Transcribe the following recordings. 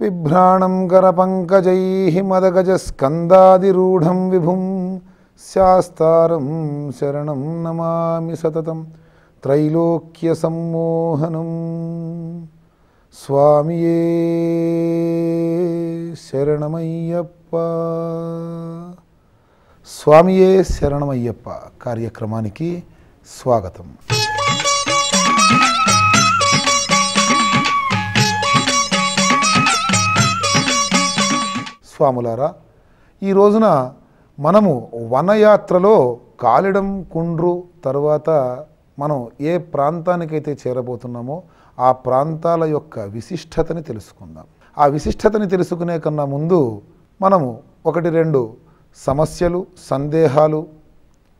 బిభ్రాణం కరపంకజై మదగజస్కందాదిరూఢం విభుం శాస్తారం శరణం నమామి సతతం త్రైలోక్య సమ్మోహనం స్వామియే శరణమయ్యప్ప స్వామియే శరణమయ్యప్ప కార్యక్రమానికి స్వాగతం స్వాములారా ఈ రోజున మనము వనయాత్రలో కాలిడం కుండ్రు తర్వాత మనం ఏ ప్రాంతానికైతే చేరబోతున్నామో ఆ ప్రాంతాల యొక్క విశిష్టతని తెలుసుకుందాం ఆ విశిష్టతని తెలుసుకునే కన్నా ముందు మనము ఒకటి రెండు సమస్యలు సందేహాలు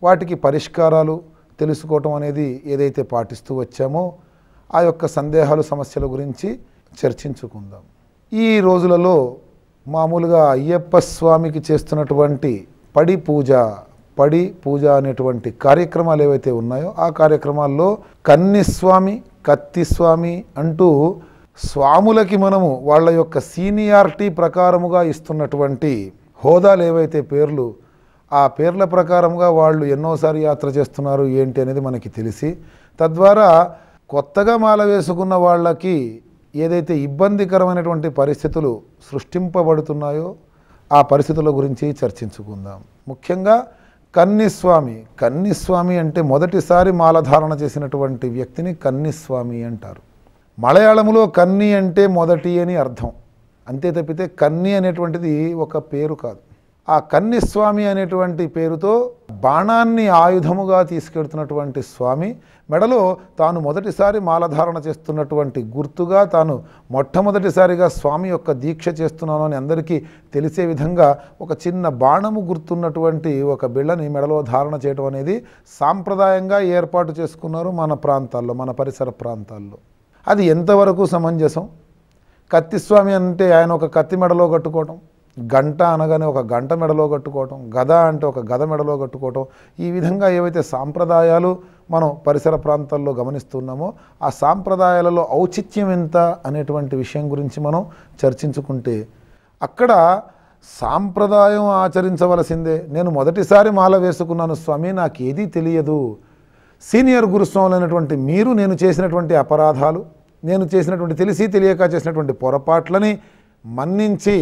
వాటికి పరిష్కారాలు తెలుసుకోవటం అనేది ఏదైతే పాటిస్తూ వచ్చామో ఆ యొక్క సందేహాలు సమస్యల గురించి చర్చించుకుందాం ఈ రోజులలో మామూలుగా అయ్యప్ప స్వామికి చేస్తున్నటువంటి పడి పూజ పడి పూజ అనేటువంటి కార్యక్రమాలు ఏవైతే ఉన్నాయో ఆ కార్యక్రమాల్లో కన్నిస్వామి కత్తిస్వామి అంటూ స్వాములకి మనము వాళ్ళ యొక్క సీనియారిటీ ప్రకారముగా ఇస్తున్నటువంటి హోదాలు ఏవైతే పేర్లు ఆ పేర్ల ప్రకారంగా వాళ్ళు ఎన్నోసారి యాత్ర చేస్తున్నారు ఏంటి అనేది మనకి తెలిసి తద్వారా కొత్తగా మాల వేసుకున్న వాళ్ళకి ఏదైతే ఇబ్బందికరమైనటువంటి పరిస్థితులు సృష్టింపబడుతున్నాయో ఆ పరిస్థితుల గురించి చర్చించుకుందాం ముఖ్యంగా కన్నిస్వామి కన్నిస్వామి అంటే మొదటిసారి మాలధారణ చేసినటువంటి వ్యక్తిని కన్నిస్వామి అంటారు మలయాళంలో కన్ని అంటే మొదటి అని అర్థం అంతే తప్పితే కన్ని అనేటువంటిది ఒక పేరు కాదు ఆ కన్నిస్వామి అనేటువంటి పేరుతో బాణాన్ని ఆయుధముగా తీసుకెడుతున్నటువంటి స్వామి మెడలో తాను మొదటిసారి మాలధారణ చేస్తున్నటువంటి గుర్తుగా తాను మొట్టమొదటిసారిగా స్వామి యొక్క దీక్ష చేస్తున్నాను అని అందరికీ తెలిసే విధంగా ఒక చిన్న బాణము గుర్తున్నటువంటి ఒక బిళ్ళని మెడలో ధారణ చేయడం అనేది సాంప్రదాయంగా ఏర్పాటు చేసుకున్నారు మన ప్రాంతాల్లో మన పరిసర ప్రాంతాల్లో అది ఎంతవరకు సమంజసం కత్తిస్వామి అంటే ఆయన ఒక కత్తి మెడలో కట్టుకోవడం గంట అనగానే ఒక గంట మెడలో కట్టుకోవటం గద అంటే ఒక గద మెడలో కట్టుకోవటం ఈ విధంగా ఏవైతే సాంప్రదాయాలు మనం పరిసర ప్రాంతాల్లో గమనిస్తున్నామో ఆ సాంప్రదాయాలలో ఔచిత్యం ఎంత అనేటువంటి విషయం గురించి మనం చర్చించుకుంటే అక్కడ సాంప్రదాయం ఆచరించవలసిందే నేను మొదటిసారి మాల వేసుకున్నాను స్వామి నాకు ఏదీ తెలియదు సీనియర్ గురుస్వాములైనటువంటి మీరు నేను చేసినటువంటి అపరాధాలు నేను చేసినటువంటి తెలిసి తెలియక చేసినటువంటి పొరపాట్లని మన్నించి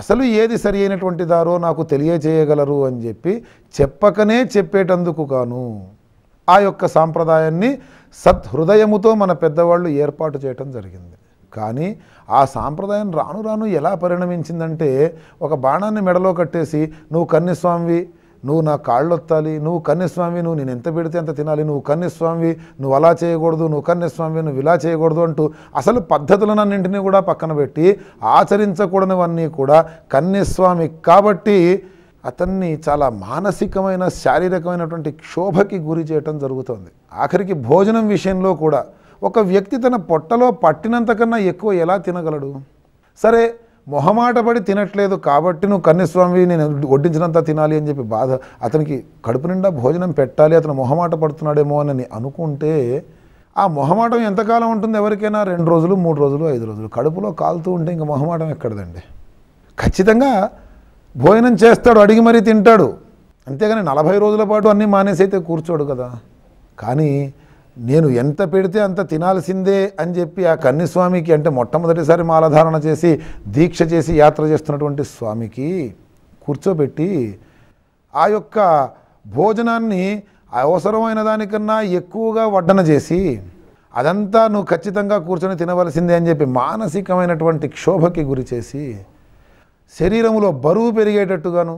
అసలు ఏది సరి అయినటువంటి దారో నాకు తెలియజేయగలరు అని చెప్పి చెప్పకనే చెప్పేటందుకు కాను ఆ యొక్క సాంప్రదాయాన్ని సద్హృదయముతో మన పెద్దవాళ్ళు ఏర్పాటు చేయటం జరిగింది కానీ ఆ సాంప్రదాయం రాను రాను ఎలా పరిణమించిందంటే ఒక బాణాన్ని మెడలో కట్టేసి నువ్వు కన్యస్వామివి నువ్వు నా కాళ్ళు వత్తాలి నువ్వు కన్యస్వామి నువ్వు నేను ఎంత పెడితే అంత తినాలి నువ్వు కన్యస్వామి నువ్వు అలా చేయకూడదు నువ్వు కన్యస్వామి నువ్వు ఇలా చేయకూడదు అంటూ అసలు పద్ధతులనన్నింటినీ కూడా పక్కన పెట్టి ఆచరించకూడనివన్నీ కూడా కన్యస్వామి కాబట్టి అతన్ని చాలా మానసికమైన శారీరకమైనటువంటి క్షోభకి గురి చేయటం జరుగుతుంది ఆఖరికి భోజనం విషయంలో కూడా ఒక వ్యక్తి తన పొట్టలో పట్టినంతకన్నా ఎక్కువ ఎలా తినగలడు సరే మొహమాటపడి తినట్లేదు కాబట్టి నువ్వు కన్యస్వామి నేను వడ్డించినంత తినాలి అని చెప్పి బాధ అతనికి కడుపు నిండా భోజనం పెట్టాలి అతను మొహమాట పడుతున్నాడేమో అని అనుకుంటే ఆ మొహమాటం ఎంతకాలం ఉంటుంది ఎవరికైనా రెండు రోజులు మూడు రోజులు ఐదు రోజులు కడుపులో కాలుతూ ఉంటే ఇంక మొహమాటం ఎక్కడదండి ఖచ్చితంగా భోజనం చేస్తాడు అడిగి మరీ తింటాడు అంతేగాని నలభై రోజుల పాటు అన్నీ మానేసి అయితే కూర్చోడు కదా కానీ నేను ఎంత పెడితే అంత తినాల్సిందే అని చెప్పి ఆ కన్నిస్వామికి అంటే మొట్టమొదటిసారి మాలధారణ చేసి దీక్ష చేసి యాత్ర చేస్తున్నటువంటి స్వామికి కూర్చోబెట్టి ఆ యొక్క భోజనాన్ని అవసరమైన దానికన్నా ఎక్కువగా వడ్డన చేసి అదంతా నువ్వు ఖచ్చితంగా కూర్చొని తినవలసిందే అని చెప్పి మానసికమైనటువంటి క్షోభకి గురి చేసి శరీరంలో బరువు పెరిగేటట్టుగాను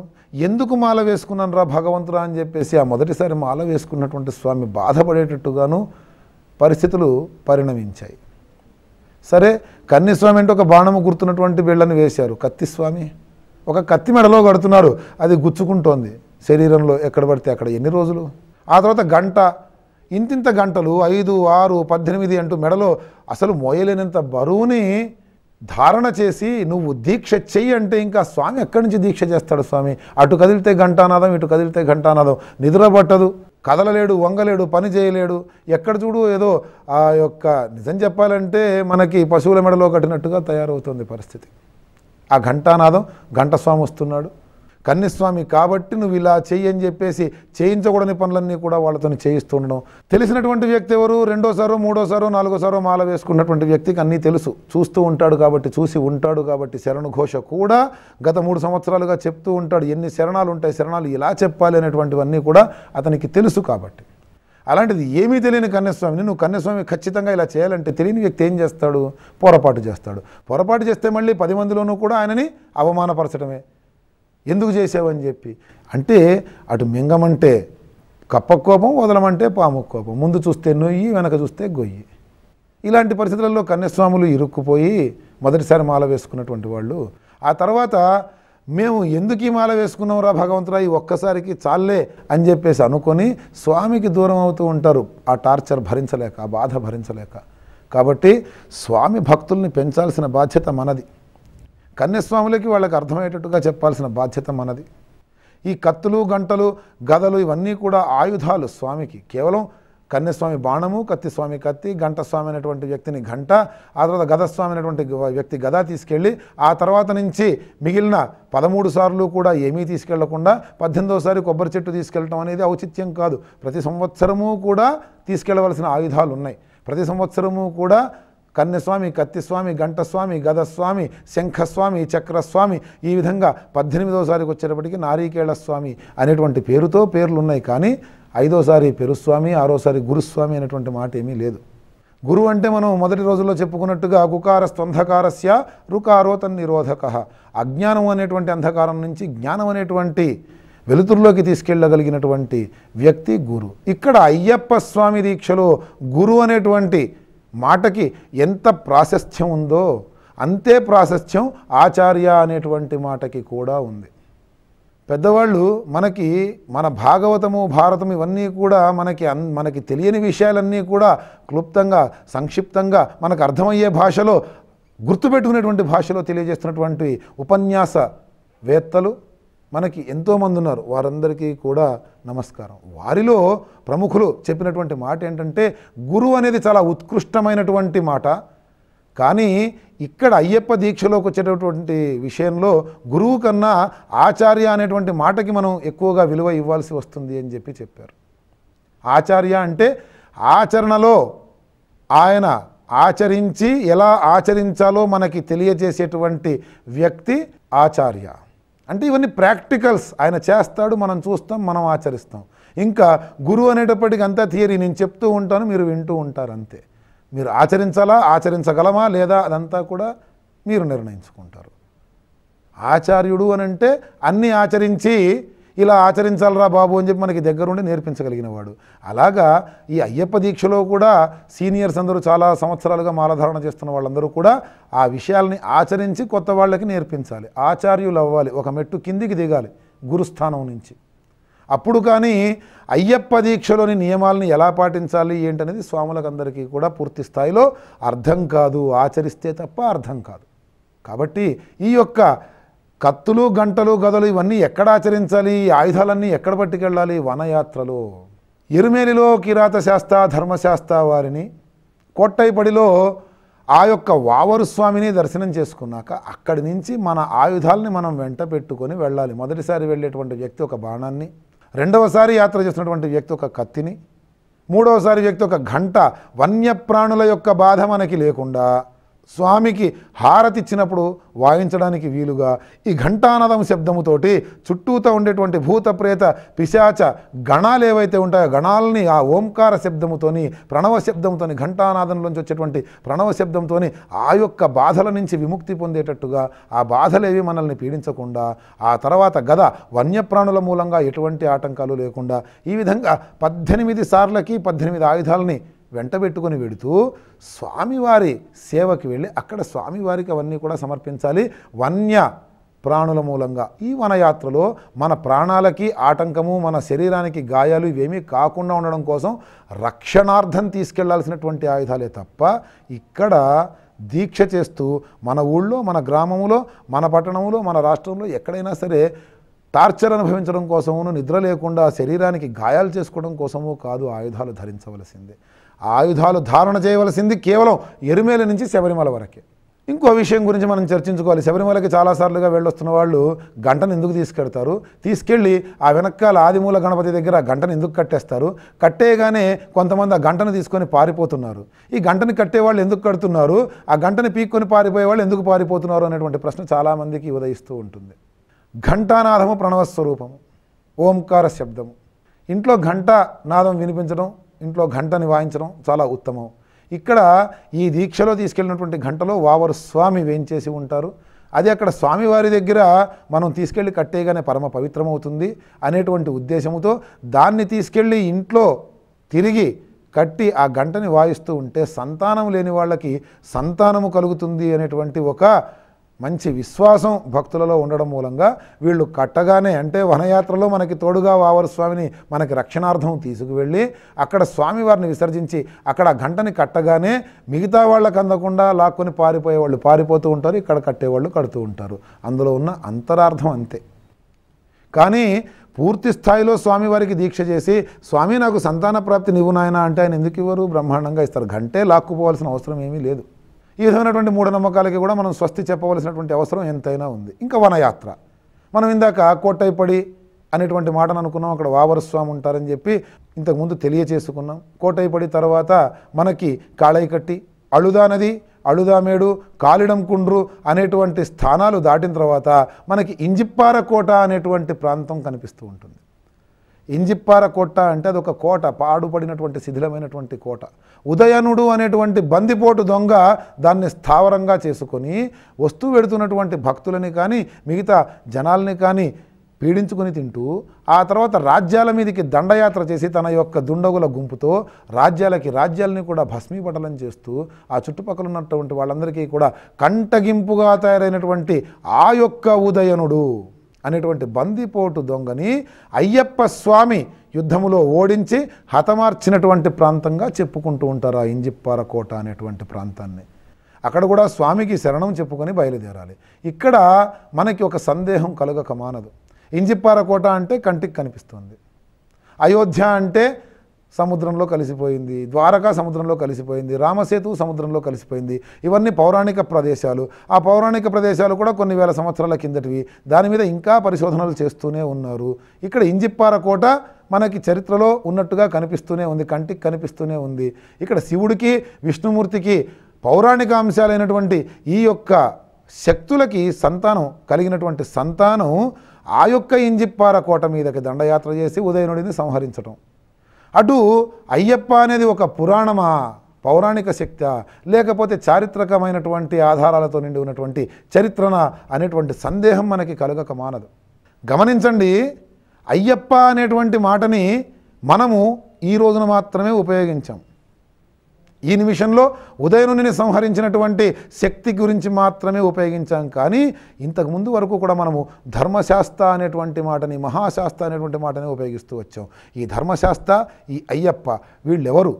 ఎందుకు మాల వేసుకున్నాను రా భగవంతురా అని చెప్పేసి ఆ మొదటిసారి మాల వేసుకున్నటువంటి స్వామి బాధపడేటట్టుగాను పరిస్థితులు పరిణమించాయి సరే కన్నీస్వామి అంటే ఒక బాణము గుర్తున్నటువంటి వీళ్ళని వేశారు కత్తిస్వామి ఒక కత్తి మెడలో కడుతున్నారు అది గుచ్చుకుంటోంది శరీరంలో ఎక్కడ పడితే అక్కడ ఎన్ని రోజులు ఆ తర్వాత గంట ఇంతింత గంటలు ఐదు ఆరు పద్దెనిమిది అంటూ మెడలో అసలు మోయలేనంత బరువుని ధారణ చేసి నువ్వు దీక్ష చెయ్యి అంటే ఇంకా స్వామి ఎక్కడి నుంచి దీక్ష చేస్తాడు స్వామి అటు కదిలితే ఘంటానాదం ఇటు కదిలితే ఘంటానాదం నిద్ర పట్టదు కదలలేడు వంగలేడు పని చేయలేడు ఎక్కడ చూడు ఏదో ఆ యొక్క నిజం చెప్పాలంటే మనకి పశువుల మెడలో కట్టినట్టుగా తయారవుతుంది పరిస్థితి ఆ ఘంటానాదం ఘంటస్వామి వస్తున్నాడు కన్నీస్వామి కాబట్టి నువ్వు ఇలా చెయ్యి అని చెప్పేసి చేయించకూడని పనులన్నీ కూడా వాళ్ళతో చేయిస్తుండడం తెలిసినటువంటి వ్యక్తి ఎవరు రెండోసారో మూడోసారో నాలుగోసారో మాల వేసుకున్నటువంటి వ్యక్తికి అన్నీ తెలుసు చూస్తూ ఉంటాడు కాబట్టి చూసి ఉంటాడు కాబట్టి శరణు ఘోష కూడా గత మూడు సంవత్సరాలుగా చెప్తూ ఉంటాడు ఎన్ని శరణాలు ఉంటాయి శరణాలు ఇలా చెప్పాలి అనేటువంటివన్నీ కూడా అతనికి తెలుసు కాబట్టి అలాంటిది ఏమీ తెలియని కన్యస్వామిని నువ్వు కన్యస్వామి ఖచ్చితంగా ఇలా చేయాలంటే తెలియని వ్యక్తి ఏం చేస్తాడు పొరపాటు చేస్తాడు పొరపాటు చేస్తే మళ్ళీ పది మందిలోనూ కూడా ఆయనని అవమానపరచడమే ఎందుకు చేసావని చెప్పి అంటే అటు మింగమంటే కప్ప కోపం వదలమంటే పాము కోపం ముందు చూస్తే నొయ్యి వెనక చూస్తే గొయ్యి ఇలాంటి పరిస్థితులలో కన్యాస్వాములు ఇరుక్కుపోయి మొదటిసారి మాల వేసుకున్నటువంటి వాళ్ళు ఆ తర్వాత మేము ఎందుకు ఈ మాల వేసుకున్నాం రా భగవంతురా ఈ ఒక్కసారికి చాలే అని చెప్పేసి అనుకొని స్వామికి దూరం అవుతూ ఉంటారు ఆ టార్చర్ భరించలేక ఆ బాధ భరించలేక కాబట్టి స్వామి భక్తుల్ని పెంచాల్సిన బాధ్యత మనది కన్యస్వాములకి వాళ్ళకి అర్థమయ్యేటట్టుగా చెప్పాల్సిన బాధ్యత మనది ఈ కత్తులు గంటలు గదలు ఇవన్నీ కూడా ఆయుధాలు స్వామికి కేవలం కన్యస్వామి బాణము కత్తిస్వామి కత్తి గంటస్వామి అనేటువంటి వ్యక్తిని గంట ఆ తర్వాత గదస్వామి అనేటువంటి వ్యక్తి గద తీసుకెళ్ళి ఆ తర్వాత నుంచి మిగిలిన పదమూడు సార్లు కూడా ఏమీ తీసుకెళ్లకుండా పద్దెనిమిదోసారి కొబ్బరి చెట్టు తీసుకెళ్ళటం అనేది ఔచిత్యం కాదు ప్రతి సంవత్సరము కూడా తీసుకెళ్లవలసిన ఆయుధాలు ఉన్నాయి ప్రతి సంవత్సరము కూడా కన్యస్వామి కత్తిస్వామి గంటస్వామి గదస్వామి శంఖస్వామి చక్రస్వామి ఈ విధంగా పద్దెనిమిదోసారికి వచ్చేటప్పటికీ నారీకేళ స్వామి అనేటువంటి పేరుతో పేర్లు ఉన్నాయి కానీ ఐదోసారి పెరుస్వామి ఆరోసారి గురుస్వామి అనేటువంటి మాట ఏమీ లేదు గురువు అంటే మనం మొదటి రోజుల్లో చెప్పుకున్నట్టుగా గుకార స్వంధకారస్య రుకారోతన్ నిరోధక అజ్ఞానం అనేటువంటి అంధకారం నుంచి జ్ఞానం అనేటువంటి వెలుతురులోకి తీసుకెళ్ళగలిగినటువంటి వ్యక్తి గురు ఇక్కడ అయ్యప్ప స్వామి దీక్షలో గురు అనేటువంటి మాటకి ఎంత ప్రాశస్త్యం ఉందో అంతే ప్రాశస్త్యం ఆచార్య అనేటువంటి మాటకి కూడా ఉంది పెద్దవాళ్ళు మనకి మన భాగవతము భారతము ఇవన్నీ కూడా మనకి అన్ మనకి తెలియని విషయాలన్నీ కూడా క్లుప్తంగా సంక్షిప్తంగా మనకు అర్థమయ్యే భాషలో గుర్తుపెట్టుకునేటువంటి భాషలో తెలియజేస్తున్నటువంటి ఉపన్యాస వేత్తలు మనకి ఎంతోమంది ఉన్నారు వారందరికీ కూడా నమస్కారం వారిలో ప్రముఖులు చెప్పినటువంటి మాట ఏంటంటే గురువు అనేది చాలా ఉత్కృష్టమైనటువంటి మాట కానీ ఇక్కడ అయ్యప్ప దీక్షలోకి వచ్చేటటువంటి విషయంలో గురువు కన్నా ఆచార్య అనేటువంటి మాటకి మనం ఎక్కువగా విలువ ఇవ్వాల్సి వస్తుంది అని చెప్పి చెప్పారు ఆచార్య అంటే ఆచరణలో ఆయన ఆచరించి ఎలా ఆచరించాలో మనకి తెలియజేసేటువంటి వ్యక్తి ఆచార్య అంటే ఇవన్నీ ప్రాక్టికల్స్ ఆయన చేస్తాడు మనం చూస్తాం మనం ఆచరిస్తాం ఇంకా గురువు అనేటప్పటికి అంతా థియరీ నేను చెప్తూ ఉంటాను మీరు వింటూ ఉంటారు అంతే మీరు ఆచరించాలా ఆచరించగలమా లేదా అదంతా కూడా మీరు నిర్ణయించుకుంటారు ఆచార్యుడు అని అంటే అన్నీ ఆచరించి ఇలా ఆచరించాలరా బాబు అని చెప్పి మనకి దగ్గరుండి నేర్పించగలిగిన వాడు అలాగా ఈ అయ్యప్ప దీక్షలో కూడా సీనియర్స్ అందరూ చాలా సంవత్సరాలుగా మాలధారణ చేస్తున్న వాళ్ళందరూ కూడా ఆ విషయాల్ని ఆచరించి కొత్త వాళ్ళకి నేర్పించాలి ఆచార్యులు అవ్వాలి ఒక మెట్టు కిందికి దిగాలి గురుస్థానం నుంచి అప్పుడు కానీ అయ్యప్ప దీక్షలోని నియమాలని ఎలా పాటించాలి ఏంటనేది స్వాములకు అందరికీ కూడా పూర్తి స్థాయిలో అర్థం కాదు ఆచరిస్తే తప్ప అర్థం కాదు కాబట్టి ఈ యొక్క కత్తులు గంటలు గదలు ఇవన్నీ ఎక్కడ ఆచరించాలి ఆయుధాలన్నీ ఎక్కడ పట్టుకెళ్ళాలి వనయాత్రలు ఎరుమేలిలో కిరాత శాస్త ధర్మశాస్త వారిని కొట్టైపడిలో ఆ యొక్క వావరు స్వామిని దర్శనం చేసుకున్నాక అక్కడి నుంచి మన ఆయుధాలని మనం వెంట పెట్టుకొని వెళ్ళాలి మొదటిసారి వెళ్ళేటువంటి వ్యక్తి ఒక బాణాన్ని రెండవసారి యాత్ర చేసినటువంటి వ్యక్తి ఒక కత్తిని మూడవసారి వ్యక్తి ఒక గంట వన్యప్రాణుల యొక్క బాధ మనకి లేకుండా స్వామికి హారతి ఇచ్చినప్పుడు వాయించడానికి వీలుగా ఈ ఘంటానదం శబ్దముతోటి చుట్టూతో ఉండేటువంటి భూత ప్రేత పిశాచ గణాలు ఏవైతే ఉంటాయో గణాలని ఆ ఓంకార శబ్దముతోని ప్రణవ శబ్దంతోని ఘంటానాదంలోంచి వచ్చేటువంటి ప్రణవ శబ్దంతోని ఆ యొక్క బాధల నుంచి విముక్తి పొందేటట్టుగా ఆ బాధలేవి మనల్ని పీడించకుండా ఆ తర్వాత గద వన్యప్రాణుల మూలంగా ఎటువంటి ఆటంకాలు లేకుండా ఈ విధంగా పద్దెనిమిది సార్లకి పద్దెనిమిది ఆయుధాలని పెట్టుకుని వెడుతూ స్వామివారి సేవకి వెళ్ళి అక్కడ స్వామివారికి అవన్నీ కూడా సమర్పించాలి వన్య ప్రాణుల మూలంగా ఈ వనయాత్రలో మన ప్రాణాలకి ఆటంకము మన శరీరానికి గాయాలు ఇవేమీ కాకుండా ఉండడం కోసం రక్షణార్థం తీసుకెళ్లాల్సినటువంటి ఆయుధాలే తప్ప ఇక్కడ దీక్ష చేస్తూ మన ఊళ్ళో మన గ్రామంలో మన పట్టణంలో మన రాష్ట్రంలో ఎక్కడైనా సరే టార్చర్ అనుభవించడం కోసమును నిద్ర లేకుండా శరీరానికి గాయాలు చేసుకోవడం కోసము కాదు ఆయుధాలు ధరించవలసిందే ఆయుధాలు ధారణ చేయవలసింది కేవలం ఎరుమేల నుంచి శబరిమల వరకే ఇంకో విషయం గురించి మనం చర్చించుకోవాలి శబరిమలకి చాలాసార్లుగా వెళ్ళొస్తున్న వాళ్ళు గంటను ఎందుకు తీసుకెడతారు తీసుకెళ్ళి ఆ వెనకాల ఆదిమూల గణపతి దగ్గర గంటను ఎందుకు కట్టేస్తారు కట్టేయగానే కొంతమంది ఆ గంటను తీసుకొని పారిపోతున్నారు ఈ గంటని కట్టేవాళ్ళు ఎందుకు కడుతున్నారు ఆ గంటని పీక్కొని పారిపోయే వాళ్ళు ఎందుకు పారిపోతున్నారు అనేటువంటి ప్రశ్న చాలామందికి ఉదయిస్తూ ఉంటుంది ఘంటానాథము ప్రణవస్వరూపము ఓంకార శబ్దము ఇంట్లో ఘంటా నాదం వినిపించడం ఇంట్లో ఘంటని వాయించడం చాలా ఉత్తమం ఇక్కడ ఈ దీక్షలో తీసుకెళ్ళినటువంటి ఘంటలో వావరు స్వామి వేయించేసి ఉంటారు అది అక్కడ స్వామివారి దగ్గర మనం తీసుకెళ్ళి కట్టేయగానే పరమ పవిత్రమవుతుంది అనేటువంటి ఉద్దేశంతో దాన్ని తీసుకెళ్ళి ఇంట్లో తిరిగి కట్టి ఆ గంటని వాయిస్తూ ఉంటే సంతానం లేని వాళ్ళకి సంతానము కలుగుతుంది అనేటువంటి ఒక మంచి విశ్వాసం భక్తులలో ఉండడం మూలంగా వీళ్ళు కట్టగానే అంటే వనయాత్రలో మనకి తోడుగా వావరు స్వామిని మనకి రక్షణార్థం తీసుకువెళ్ళి అక్కడ స్వామివారిని విసర్జించి అక్కడ గంటని కట్టగానే మిగతా వాళ్ళకు అందకుండా లాక్కొని పారిపోయేవాళ్ళు పారిపోతూ ఉంటారు ఇక్కడ కట్టేవాళ్ళు కడుతూ ఉంటారు అందులో ఉన్న అంతరార్థం అంతే కానీ పూర్తి స్థాయిలో స్వామివారికి దీక్ష చేసి స్వామి నాకు సంతాన ప్రాప్తి నీవు నాయన అంటే ఆయన ఎందుకు ఇవ్వరు బ్రహ్మాండంగా ఇస్తారు గంటే లాక్కుపోవాల్సిన అవసరం ఏమీ లేదు ఈ విధమైనటువంటి మూఢనమ్మకాలకి కూడా మనం స్వస్తి చెప్పవలసినటువంటి అవసరం ఎంతైనా ఉంది ఇంకా వనయాత్ర మనం ఇందాక కోటైపడి అనేటువంటి మాటను అనుకున్నాం అక్కడ వావరస్వామి ఉంటారని చెప్పి ఇంతకుముందు తెలియచేసుకున్నాం కోటైపడి తర్వాత మనకి కాళైకట్టి అళుదా నది అళుదామేడు కాలిడం కుండ్రు అనేటువంటి స్థానాలు దాటిన తర్వాత మనకి ఇంజిప్పార కోట అనేటువంటి ప్రాంతం కనిపిస్తూ ఉంటుంది ఇంజిప్పార కోట అంటే అది ఒక కోట పాడుపడినటువంటి శిథిలమైనటువంటి కోట ఉదయనుడు అనేటువంటి బందిపోటు దొంగ దాన్ని స్థావరంగా చేసుకొని వస్తువు పెడుతున్నటువంటి భక్తులని కానీ మిగతా జనాల్ని కానీ పీడించుకుని తింటూ ఆ తర్వాత రాజ్యాల మీదకి దండయాత్ర చేసి తన యొక్క దుండగుల గుంపుతో రాజ్యాలకి రాజ్యాలని కూడా భస్మీపటలం చేస్తూ ఆ చుట్టుపక్కల ఉన్నటువంటి వాళ్ళందరికీ కూడా కంటగింపుగా తయారైనటువంటి ఆ యొక్క ఉదయనుడు అనేటువంటి బందిపోటు దొంగని అయ్యప్ప స్వామి యుద్ధములో ఓడించి హతమార్చినటువంటి ప్రాంతంగా చెప్పుకుంటూ ఉంటారు ఆ ఇంజిప్పారకోట అనేటువంటి ప్రాంతాన్ని అక్కడ కూడా స్వామికి శరణం చెప్పుకొని బయలుదేరాలి ఇక్కడ మనకి ఒక సందేహం కలుగక మానదు ఇంజిప్పారకోట అంటే కంటికి కనిపిస్తుంది అయోధ్య అంటే సముద్రంలో కలిసిపోయింది ద్వారకా సముద్రంలో కలిసిపోయింది రామసేతు సముద్రంలో కలిసిపోయింది ఇవన్నీ పౌరాణిక ప్రదేశాలు ఆ పౌరాణిక ప్రదేశాలు కూడా కొన్ని వేల సంవత్సరాల కిందటివి దాని మీద ఇంకా పరిశోధనలు చేస్తూనే ఉన్నారు ఇక్కడ ఇంజిప్పార కోట మనకి చరిత్రలో ఉన్నట్టుగా కనిపిస్తూనే ఉంది కంటికి కనిపిస్తూనే ఉంది ఇక్కడ శివుడికి విష్ణుమూర్తికి పౌరాణిక అంశాలైనటువంటి ఈ యొక్క శక్తులకి సంతానం కలిగినటువంటి సంతానం ఆ యొక్క ఇంజిప్పార కోట మీదకి దండయాత్ర చేసి ఉదయనుడిని సంహరించడం అటు అయ్యప్ప అనేది ఒక పురాణమా పౌరాణిక శక్తి లేకపోతే చారిత్రకమైనటువంటి ఆధారాలతో నిండి ఉన్నటువంటి చరిత్రన అనేటువంటి సందేహం మనకి కలగక మానదు గమనించండి అయ్యప్ప అనేటువంటి మాటని మనము ఈ రోజున మాత్రమే ఉపయోగించాం ఈ నిమిషంలో ఉదయనుని సంహరించినటువంటి శక్తి గురించి మాత్రమే ఉపయోగించాం కానీ ఇంతకు ముందు వరకు కూడా మనము ధర్మశాస్త్ర అనేటువంటి మాటని మహాశాస్త్ర అనేటువంటి మాటని ఉపయోగిస్తూ వచ్చాం ఈ ధర్మశాస్త్ర ఈ అయ్యప్ప వీళ్ళెవరు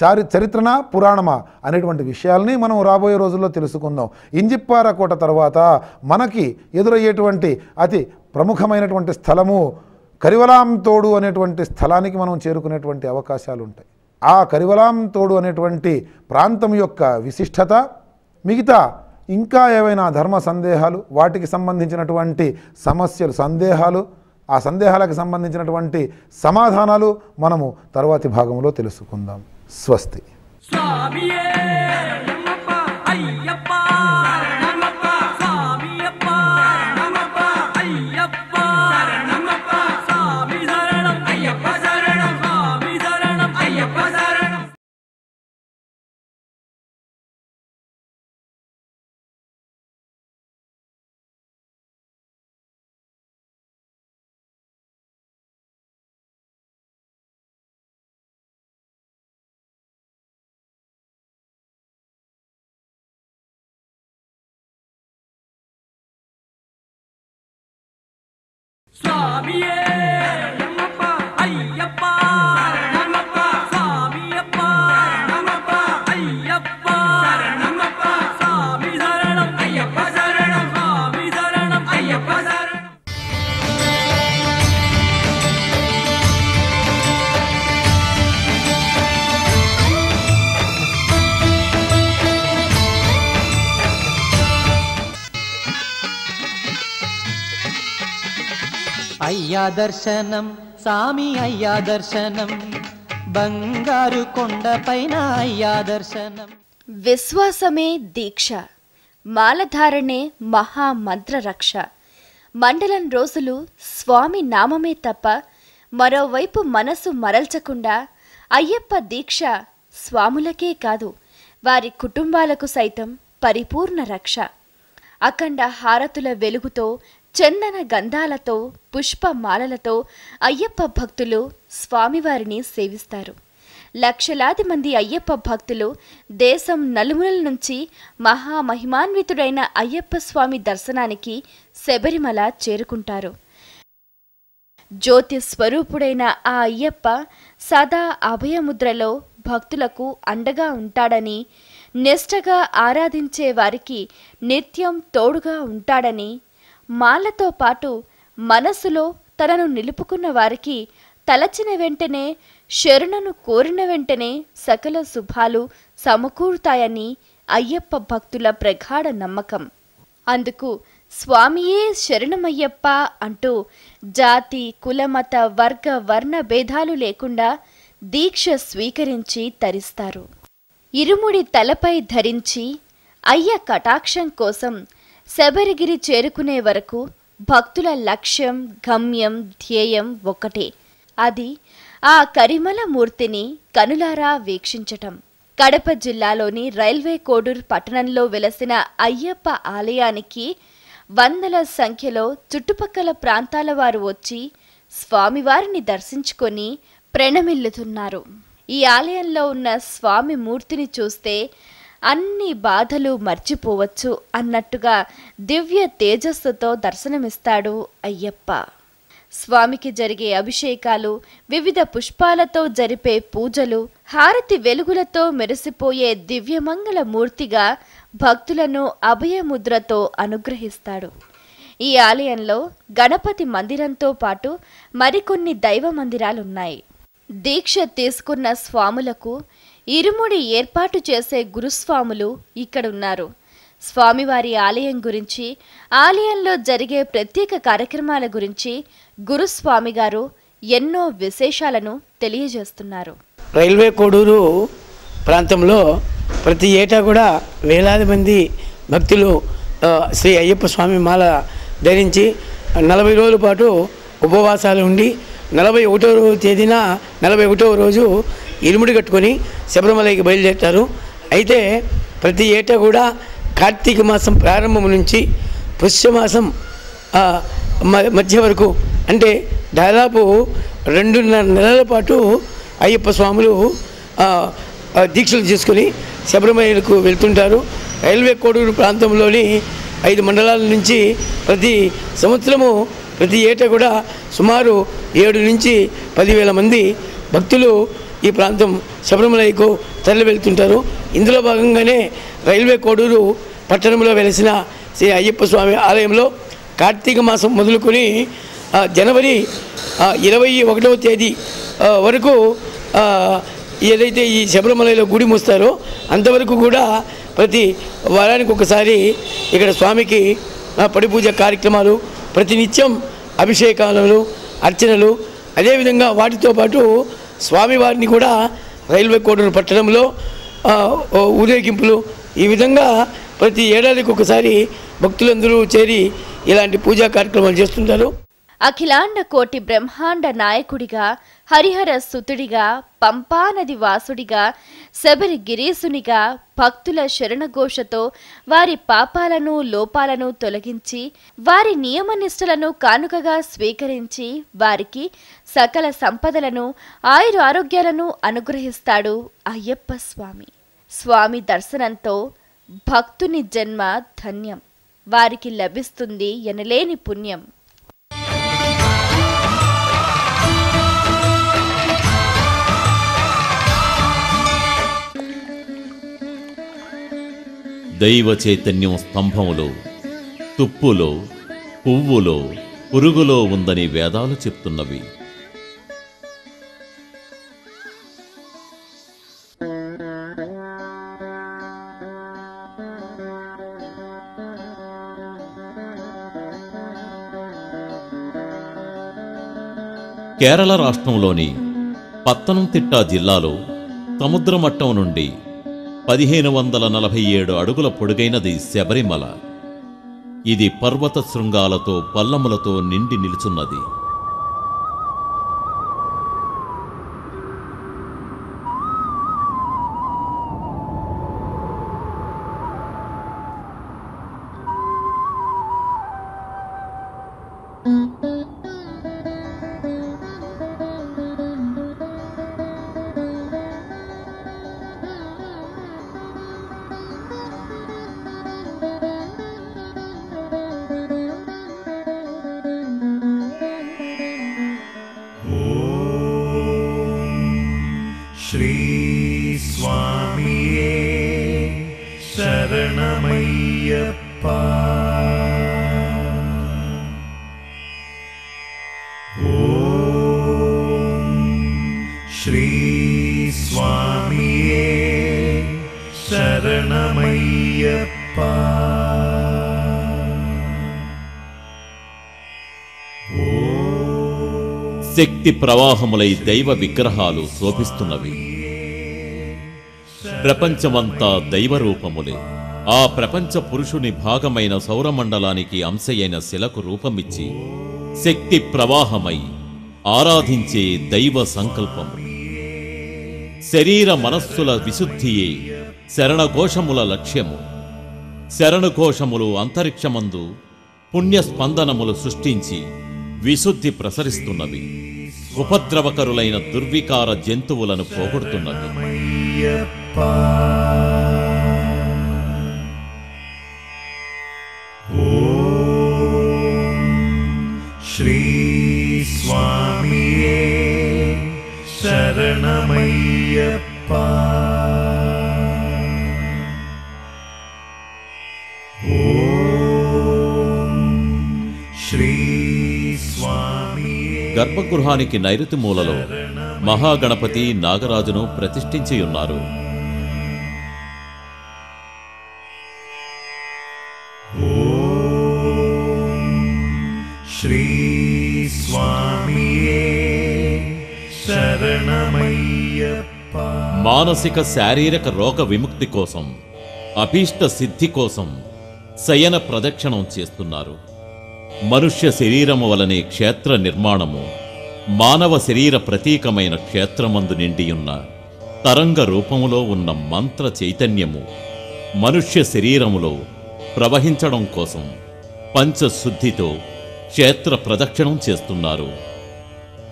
చారి చరిత్రనా పురాణమా అనేటువంటి విషయాల్ని మనం రాబోయే రోజుల్లో తెలుసుకుందాం ఇంజిప్పార కోట తర్వాత మనకి ఎదురయ్యేటువంటి అతి ప్రముఖమైనటువంటి స్థలము కరివలాంతోడు అనేటువంటి స్థలానికి మనం చేరుకునేటువంటి అవకాశాలు ఉంటాయి ఆ కరివలాం తోడు అనేటువంటి ప్రాంతం యొక్క విశిష్టత మిగతా ఇంకా ఏవైనా ధర్మ సందేహాలు వాటికి సంబంధించినటువంటి సమస్యలు సందేహాలు ఆ సందేహాలకు సంబంధించినటువంటి సమాధానాలు మనము తర్వాతి భాగంలో తెలుసుకుందాం స్వస్తి bien. అయ్యా దర్శనం సామి అయ్యా దర్శనం బంగారు కొండపైన అయ్యా దర్శనం విశ్వాసమే దీక్ష మాలధారణే మహామంత్ర రక్ష మండలం రోజులు స్వామి నామమే తప్ప మరోవైపు మనసు మరల్చకుండా అయ్యప్ప దీక్ష స్వాములకే కాదు వారి కుటుంబాలకు సైతం పరిపూర్ణ రక్ష అఖండ హారతుల వెలుగుతో చందన గంధాలతో పుష్పమాలలతో అయ్యప్ప భక్తులు స్వామివారిని సేవిస్తారు లక్షలాది మంది అయ్యప్ప భక్తులు దేశం నలుమూలల నుంచి మహామహిమాన్వితుడైన అయ్యప్ప స్వామి దర్శనానికి శబరిమల చేరుకుంటారు జ్యోతి స్వరూపుడైన ఆ అయ్యప్ప సదా అభయముద్రలో భక్తులకు అండగా ఉంటాడని నిష్టగా ఆరాధించే వారికి నిత్యం తోడుగా ఉంటాడని మాలతో పాటు మనసులో తనను నిలుపుకున్న వారికి తలచిన వెంటనే శరణను కోరిన వెంటనే సకల శుభాలు సమకూరుతాయని అయ్యప్ప భక్తుల ప్రగాఢ నమ్మకం అందుకు స్వామియే శరణమయ్యప్ప అంటూ జాతి కులమత వర్గ వర్ణ భేదాలు లేకుండా దీక్ష స్వీకరించి తరిస్తారు ఇరుముడి తలపై ధరించి అయ్య కటాక్షం కోసం శబరిగిరి చేరుకునే వరకు భక్తుల లక్ష్యం గమ్యం ధ్యేయం ఒక్కటే అది ఆ కరిమల మూర్తిని కనులారా వీక్షించటం కడప జిల్లాలోని రైల్వే కోడూర్ పట్టణంలో వెలసిన అయ్యప్ప ఆలయానికి వందల సంఖ్యలో చుట్టుపక్కల ప్రాంతాల వారు వచ్చి స్వామివారిని దర్శించుకొని ప్రణమిల్లుతున్నారు ఈ ఆలయంలో ఉన్న స్వామి మూర్తిని చూస్తే అన్ని బాధలు మర్చిపోవచ్చు అన్నట్టుగా దివ్య తేజస్సుతో దర్శనమిస్తాడు అయ్యప్ప స్వామికి జరిగే అభిషేకాలు వివిధ పుష్పాలతో జరిపే పూజలు హారతి వెలుగులతో మెరిసిపోయే దివ్యమంగళ మూర్తిగా భక్తులను అభయముద్రతో అనుగ్రహిస్తాడు ఈ ఆలయంలో గణపతి మందిరంతో పాటు మరికొన్ని దైవ మందిరాలున్నాయి దీక్ష తీసుకున్న స్వాములకు ఇరుముడి ఏర్పాటు చేసే గురుస్వాములు ఇక్కడున్నారు స్వామివారి ఆలయం గురించి ఆలయంలో జరిగే ప్రత్యేక కార్యక్రమాల గురించి గురుస్వామి గారు ఎన్నో విశేషాలను తెలియజేస్తున్నారు రైల్వే కోడూరు ప్రాంతంలో ప్రతి ఏటా కూడా వేలాది మంది భక్తులు శ్రీ అయ్యప్ప స్వామి మాల ధరించి నలభై రోజుల పాటు ఉపవాసాలు ఉండి నలభై ఒకటో రోజు తేదీన నలభై ఒకటో రోజు ఇరుముడి కట్టుకొని శబరిమలకి బయలుదేరుతారు అయితే ప్రతి ఏటా కూడా కార్తీక మాసం ప్రారంభం నుంచి పుష్యమాసం మధ్య వరకు అంటే దాదాపు రెండున్నర నెలల పాటు అయ్యప్ప స్వాములు దీక్షలు చేసుకుని శబరిమలకు వెళ్తుంటారు రైల్వే కోడూరు ప్రాంతంలోని ఐదు మండలాల నుంచి ప్రతి సంవత్సరము ప్రతి ఏటా కూడా సుమారు ఏడు నుంచి పదివేల మంది భక్తులు ఈ ప్రాంతం శబరిమలైకు తరలి వెళ్తుంటారు ఇందులో భాగంగానే రైల్వే కోడూరు పట్టణంలో వెలిసిన శ్రీ అయ్యప్ప స్వామి ఆలయంలో కార్తీక మాసం మొదలుకొని జనవరి ఇరవై ఒకటవ తేదీ వరకు ఏదైతే ఈ శబరిమలలో గుడి మూస్తారో అంతవరకు కూడా ప్రతి వారానికి ఒకసారి ఇక్కడ స్వామికి పడిపూజ కార్యక్రమాలు ప్రతినిత్యం అభిషేకాలు అర్చనలు అదేవిధంగా వాటితో పాటు స్వామివారిని కూడా రైల్వే కోటను పట్టణంలో ఊరేగింపులు ఈ విధంగా ప్రతి ఏడాదికి ఒకసారి భక్తులందరూ చేరి ఇలాంటి పూజా కార్యక్రమాలు చేస్తుంటారు అఖిలాండ కోటి బ్రహ్మాండ నాయకుడిగా హరిహర సుతుడిగా పంపానది వాసుడిగా శబరి గిరీసునిగా భక్తుల శరణఘోషతో వారి పాపాలను లోపాలను తొలగించి వారి నియమనిష్టలను కానుకగా స్వీకరించి వారికి సకల సంపదలను ఆయుర ఆరోగ్యాలను అనుగ్రహిస్తాడు అయ్యప్ప స్వామి స్వామి దర్శనంతో భక్తుని జన్మ ధన్యం వారికి లభిస్తుంది ఎనలేని పుణ్యం దైవ చైతన్యం స్తంభములో తుప్పులో పువ్వులో పురుగులో ఉందని వేదాలు చెప్తున్నవి కేరళ రాష్ట్రంలోని పత్తనంతిట్ట జిల్లాలో సముద్రమట్టం నుండి పదిహేను వందల నలభై ఏడు అడుగుల పొడుగైనది శబరిమల ఇది పర్వత శృంగాలతో పల్లములతో నిండి నిలుచున్నది Shri శక్తి ప్రవాహములై దైవ విగ్రహాలు శోభిస్తున్నవి ప్రపంచమంతా దైవరూపములే ఆ ప్రపంచ పురుషుని భాగమైన సౌరమండలానికి అంశయైన శిలకు రూపమిచ్చి శక్తి ప్రవాహమై ఆరాధించే దైవ సంకల్పము శరీర మనస్సుల విశుద్ధియే శరణఘోషముల లక్ష్యము శరణఘోషములు అంతరిక్షమందు పుణ్యస్పందనములు సృష్టించి విశుద్ధి ప్రసరిస్తున్నది ఉపద్రవకరులైన దుర్వికార జంతువులను పోగొడుతున్నది శ్రీ స్వామి శరణమయ్యప్ప గర్భగృహానికి నైరుతి మూలలో మహాగణపతి నాగరాజును ప్రతిష్ఠించి ఉన్నారు మానసిక శారీరక రోగ విముక్తి కోసం అభీష్ట సిద్ధి కోసం శయన ప్రదక్షిణం చేస్తున్నారు మనుష్య శరీరము వలనే క్షేత్ర నిర్మాణము మానవ శరీర ప్రతీకమైన క్షేత్రమందు నిండియున్న తరంగ రూపములో ఉన్న మంత్ర చైతన్యము మనుష్య శరీరములో ప్రవహించడం కోసం పంచశుద్ధితో క్షేత్ర ప్రదక్షిణం చేస్తున్నారు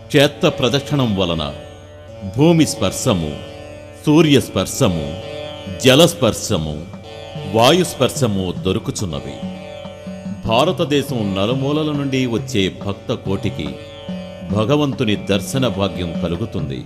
క్షేత్ర ప్రదక్షిణం వలన భూమి స్పర్శము సూర్యస్పర్శము జలస్పర్శము వాయుస్పర్శము దొరుకుచున్నవి భారతదేశం నలుమూలల నుండి వచ్చే భక్త కోటికి భగవంతుని దర్శన భాగ్యం కలుగుతుంది